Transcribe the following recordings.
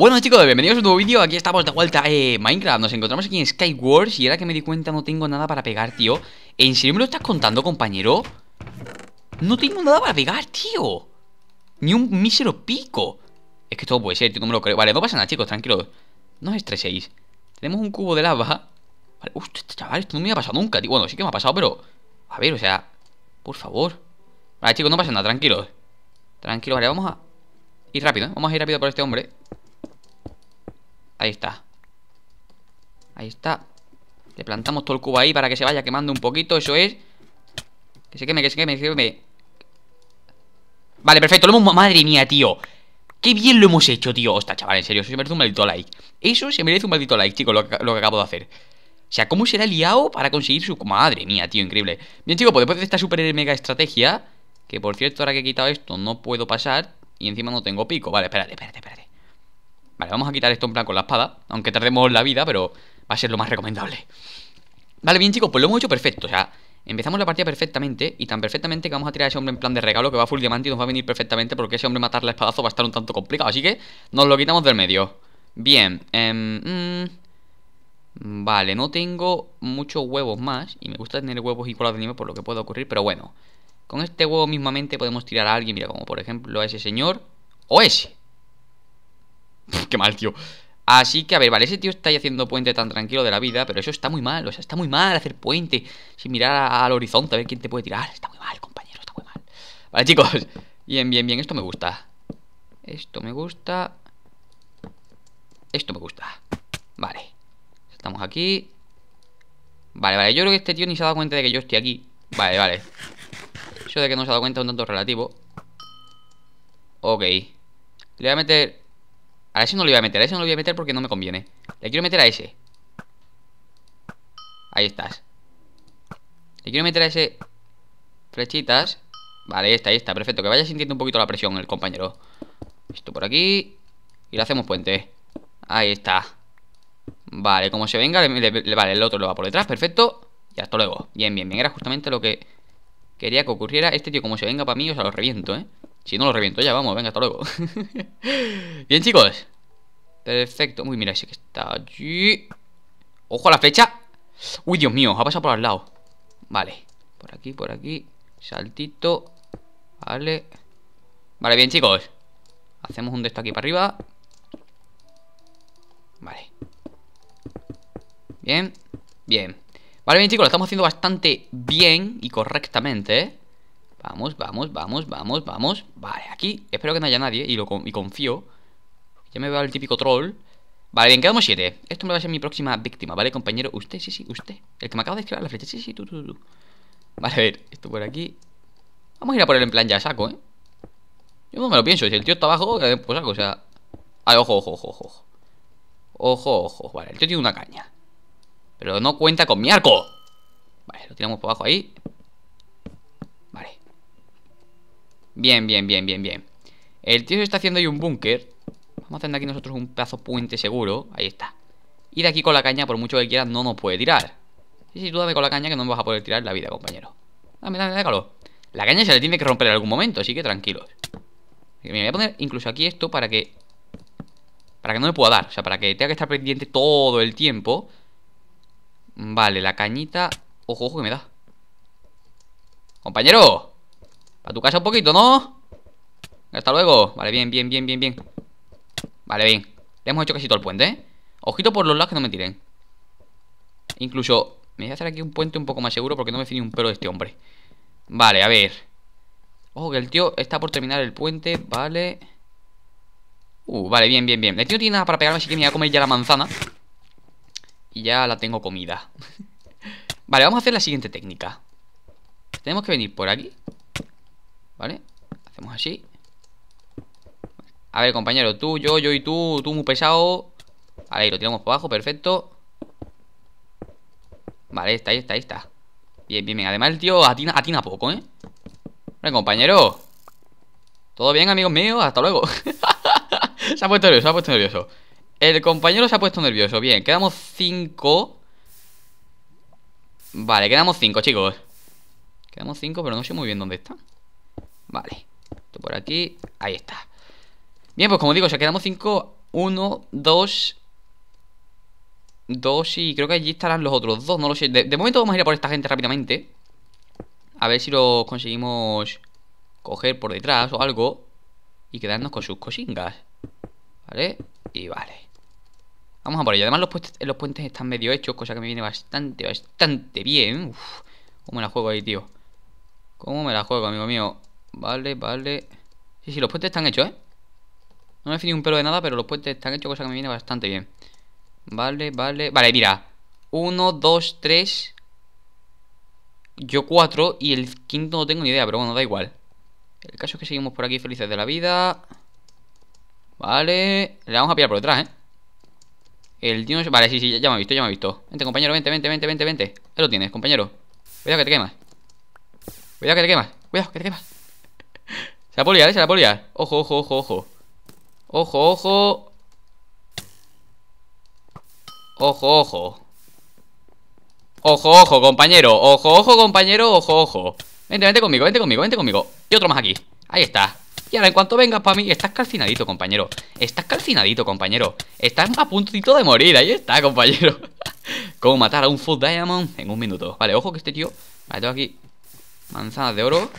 Bueno chicos, bienvenidos a un nuevo vídeo, aquí estamos de vuelta eh, Minecraft, nos encontramos aquí en Skywars y ahora que me di cuenta no tengo nada para pegar, tío ¿En serio me lo estás contando, compañero? No tengo nada para pegar, tío Ni un mísero pico Es que todo puede ser, tío, no me lo creo Vale, no pasa nada, chicos, tranquilos No os estreséis Tenemos un cubo de lava Vale, Uf, este chaval, esto no me ha pasado nunca, tío Bueno, sí que me ha pasado, pero... A ver, o sea... Por favor Vale, chicos, no pasa nada, tranquilos Tranquilos, vale, vamos a... Ir rápido, ¿eh? Vamos a ir rápido por este hombre Ahí está Ahí está Le plantamos todo el cubo ahí para que se vaya quemando un poquito Eso es Que se queme, que se queme, que se queme Vale, perfecto, lo hemos... Madre mía, tío Qué bien lo hemos hecho, tío Hostia, chaval, en serio, eso se merece un maldito like Eso se merece un maldito like, chicos, lo, que, acabo de hacer o sea, ¿cómo se ha liado para conseguir su... Madre mía, tío, increíble Bien, chicos, pues después de esta super mega estrategia Que, por cierto, ahora que he quitado esto No puedo pasar Y encima no tengo pico Vale, espérate, espérate, espérate Vale, vamos a quitar esto en plan con la espada, aunque tardemos la vida, pero va a ser lo más recomendable. Vale, bien chicos, pues lo hemos hecho perfecto, o sea, empezamos la partida perfectamente y tan perfectamente que vamos a tirar a ese hombre en plan de regalo que va full diamante y nos va a venir perfectamente porque ese hombre matarle a espadazo va a estar un tanto complicado, así que nos lo quitamos del medio. Bien, eh, Vale, no tengo muchos huevos más y me gusta tener huevos y colas de nieve por lo que pueda ocurrir, pero bueno. Con este huevo mismamente podemos tirar a alguien, mira, como por ejemplo a ese señor o ese. Qué mal, tío. Así que, a ver, vale, ese tío está ahí haciendo puente tan tranquilo de la vida, pero eso está muy mal, o sea, está muy mal hacer puente sin mirar al horizonte a ver quién te puede tirar. Está muy mal, compañero, está muy mal. Vale, chicos, bien, bien, bien, esto me gusta. Esto me gusta. Esto me gusta. Vale, estamos aquí. Vale, vale, yo creo que este tío ni se ha dado cuenta de que yo estoy aquí. Vale, vale. Eso de que no se ha dado cuenta es un tanto relativo. Ok. Le voy a meter a ese no lo voy a meter, a ese no lo voy a meter porque no me conviene. Le quiero meter a ese. Ahí estás. Le quiero meter a ese flechitas. Vale, ahí está, ahí está, perfecto. Que vaya sintiendo un poquito la presión el compañero. Esto por aquí. Y le hacemos puente. Ahí está. Vale, como se venga, le, vale, el otro lo va por detrás, perfecto. Y hasta luego. Bien, bien, bien. Era justamente lo que quería que ocurriera. Este tío, como se venga para mí, os sea, lo reviento, ¿eh? Si no lo reviento ya, vamos, venga, hasta luego. Bien, chicos. Perfecto. Uy, mira, ese que está allí. Ojo a la fecha. Uy, Dios mío, ha pasado por al lado. Vale. Por aquí, por aquí. Saltito. Vale. Vale, bien, chicos. Hacemos un de aquí para arriba. Vale. Bien. Bien. Vale, bien, chicos, lo estamos haciendo bastante bien y correctamente, ¿eh? Vamos, vamos, vamos, vamos, vamos. Vale, aquí espero que no haya nadie y, lo, y confío. Ya me veo el típico troll. Vale, bien, quedamos siete. Esto me va a ser mi próxima víctima, ¿vale, compañero? Usted, sí, sí, usted. El que me acaba de escribir la flecha. Sí, sí, tú, tú, tú. Vale, a ver, esto por aquí. Vamos a ir a por él en plan ya saco, ¿eh? Yo no me lo pienso. Si el tío está abajo, eh, pues saco, o sea... Ay, ojo, ojo, ojo, ojo. Ojo, ojo. Vale, el tío tiene una caña. Pero no cuenta con mi arco. Vale, lo tiramos por abajo ahí. Bien, bien, bien, bien, bien. El tío se está haciendo ahí un búnker. Vamos a hacer de aquí nosotros un pedazo puente seguro. Ahí está. Y de aquí con la caña, por mucho que quieras, no nos puede tirar. Y si tú dame con la caña que no me vas a poder tirar la vida, compañero. Dame, dame, déjalo. La caña se le tiene que romper en algún momento, así que tranquilos. Me voy a poner incluso aquí esto para que... Para que no me pueda dar. O sea, para que tenga que estar pendiente todo el tiempo. Vale, la cañita... Ojo, ojo, que me da. ¡Compañero! A tu casa un poquito, ¿no? Hasta luego. Vale, bien, bien, bien, bien, bien. Vale, bien. Le hemos hecho casi todo el puente, ¿eh? Ojito por los lados que no me tiren. Incluso me voy a hacer aquí un puente un poco más seguro porque no me tiene un pelo de este hombre. Vale, a ver. Ojo que el tío está por terminar el puente, vale. Uh, vale, bien, bien, bien. El tío tiene nada para pegarme, así que me voy a comer ya la manzana. Y ya la tengo comida. vale, vamos a hacer la siguiente técnica. Tenemos que venir por aquí. ¿Vale? Hacemos así A ver, compañero, tú, yo, yo y tú Tú muy pesado Vale, lo tiramos por abajo, perfecto Vale, está ahí, está ahí, está Bien, bien, bien Además el tío atina, poco, ¿eh? Vale, compañero ¿Todo bien, amigos míos? Hasta luego Se ha puesto nervioso, se ha puesto nervioso El compañero se ha puesto nervioso Bien, quedamos 5 Vale, quedamos cinco, chicos Quedamos cinco, pero no sé muy bien dónde está Vale. Esto por aquí. Ahí está. Bien, pues como digo, ya quedamos 5, 1, 2, 2 y creo que allí estarán los otros dos. No lo sé. De, momento vamos a ir a por esta gente rápidamente. A ver si los conseguimos coger por detrás o algo. Y quedarnos con sus cosingas. ¿Vale? Y vale. Vamos a por ello. Además los puentes, están medio hechos, cosa que me viene bastante, bastante bien. Uff ¿Cómo me la juego ahí, tío? ¿Cómo me la juego, amigo mío? Vale, vale. Sí, sí, los puentes están hechos, ¿eh? No me he un pelo de nada, pero los puentes están hechos, cosa que me viene bastante bien. Vale, vale. Vale, mira. Uno, dos, tres. Yo cuatro. Y el quinto no tengo ni idea, pero bueno, da igual. El caso es que seguimos por aquí felices de la vida. Vale. Le vamos a pillar por detrás, ¿eh? El dios... Vale, sí, sí, ya me ha visto, ya me ha visto. Vente, compañero, vente, vente, vente, vente, vente. Ahí lo tienes, compañero. Cuidado que te quemas. Cuidado que te quemas. Cuidado que te quemas. Se la ¿eh? se la Ojo, ojo, ojo, ojo. Ojo, ojo. Ojo, ojo. Ojo, ojo, compañero. Ojo, ojo, compañero. Ojo, ojo. Vente, vente conmigo, vente conmigo, vente conmigo. Y otro más aquí. Ahí está. Y ahora, en cuanto vengas para mí, estás calcinadito, compañero. Estás calcinadito, compañero. Estás a puntito de morir. Ahí está, compañero. ¿Cómo matar a un Full Diamond en un minuto? Vale, ojo que este tío. Vale, tengo aquí manzanas de oro.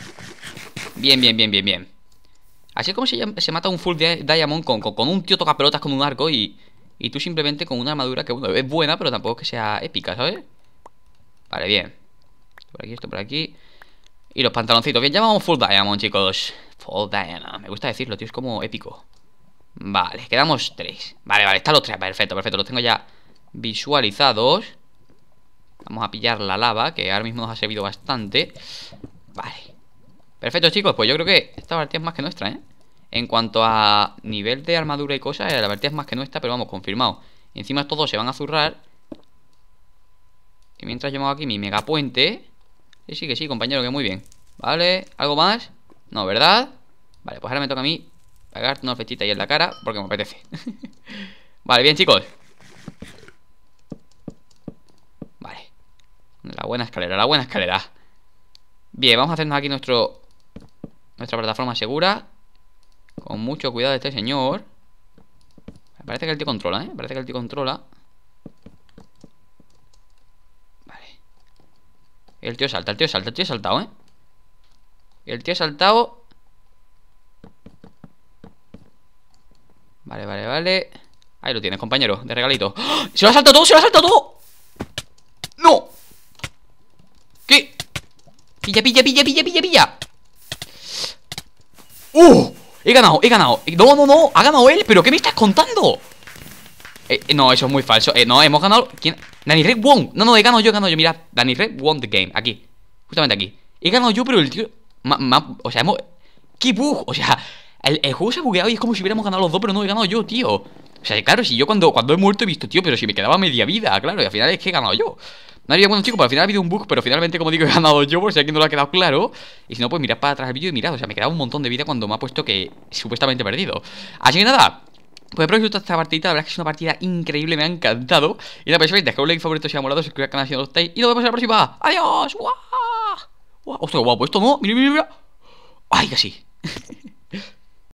Bien, bien, bien, bien, bien. Así es como se, mata un full diamond con, un tío toca pelotas con un arco y, tú simplemente con una armadura que bueno, es buena, pero tampoco que sea épica, ¿sabes? Vale, bien. Por aquí, esto por aquí. Y los pantaloncitos. Bien, llamamos full diamond, chicos. Full diamond. Me gusta decirlo, tío. Es como épico. Vale, quedamos tres. Vale, vale, están los tres. Perfecto, perfecto. Los tengo ya visualizados. Vamos a pillar la lava, que ahora mismo nos ha servido bastante. Vale. Perfecto, chicos, pues yo creo que esta partida es más que nuestra, ¿eh? En cuanto a nivel de armadura y cosas, eh, la partida es más que nuestra, pero vamos, confirmado. Encima todos se van a zurrar. Y mientras yo hago aquí mi megapuente. Sí, eh, sí, que sí, compañero, que muy bien. Vale, ¿algo más? No, ¿verdad? Vale, pues ahora me toca a mí pagar una flechita ahí en la cara porque me apetece. vale, bien, chicos. Vale. La buena escalera, la buena escalera. Bien, vamos a hacernos aquí nuestro nuestra plataforma segura. Con mucho cuidado este señor. Me parece que el tío controla, ¿eh? parece que el tío controla. Vale. El tío salta, el tío salta, el tío ha saltado, ¿eh? El tío ha saltado. Vale, vale, vale. Ahí lo tienes, compañero, de regalito. ¡Ah! ¡Se lo ha saltado todo! ¡Se lo ha saltado todo! ¡No! ¿Qué? Pilla, pilla, pilla, pilla, pilla, pilla. ¡Uh! He ganado, he ganado No, no, no, ha ganado él ¿Pero qué me estás contando? Eh, eh, no, eso es muy falso eh, No, hemos ganado ¿Quién? Danny Red won No, no, he ganado yo, he ganado yo Mira, Danny Red won the game Aquí, justamente aquí He ganado yo, pero el tío O sea, hemos... ¡Qué bug! O sea, el, el, juego se ha bugueado y es como si hubiéramos ganado los dos Pero no, he ganado yo, tío o sea, claro, si yo cuando, cuando he muerto he visto, tío, pero si me quedaba media vida, claro, y al final es que he ganado yo. No había bueno, chicos, pero al final ha habido un bug, pero finalmente, como digo, he ganado yo, por si alguien no lo ha quedado claro. Y si no, pues mirad para atrás el vídeo y mirad, o sea, me quedaba un montón de vida cuando me ha puesto que supuestamente he perdido. Así que nada, pues espero que os guste esta partidita, la verdad es que es una partida increíble, me ha encantado. Y nada, pues vez dejad un like favorito si os ha molado, suscribiros al canal si no lo estáis. Y nos vemos en la próxima. ¡Adiós! ¡Guau! ¡Guau! ¡Ostras, guapo! Esto no, mira, mira, mira. ¡Ay, casi!